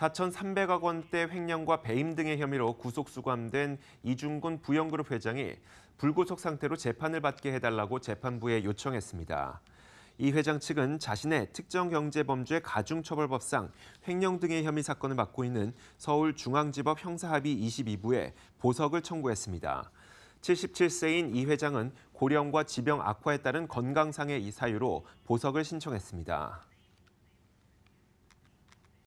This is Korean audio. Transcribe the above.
4,300억 원대 횡령과 배임 등의 혐의로 구속 수감된 이중근 부영그룹 회장이 불구속 상태로 재판을 받게 해달라고 재판부에 요청했습니다. 이 회장 측은 자신의 특정 경제 범죄 가중처벌법상 횡령 등의 혐의 사건을 맡고 있는 서울중앙지법 형사합의 22부에 보석을 청구했습니다. 77세인 이 회장은 고령과 지병 악화에 따른 건강상의 이 사유로 보석을 신청했습니다.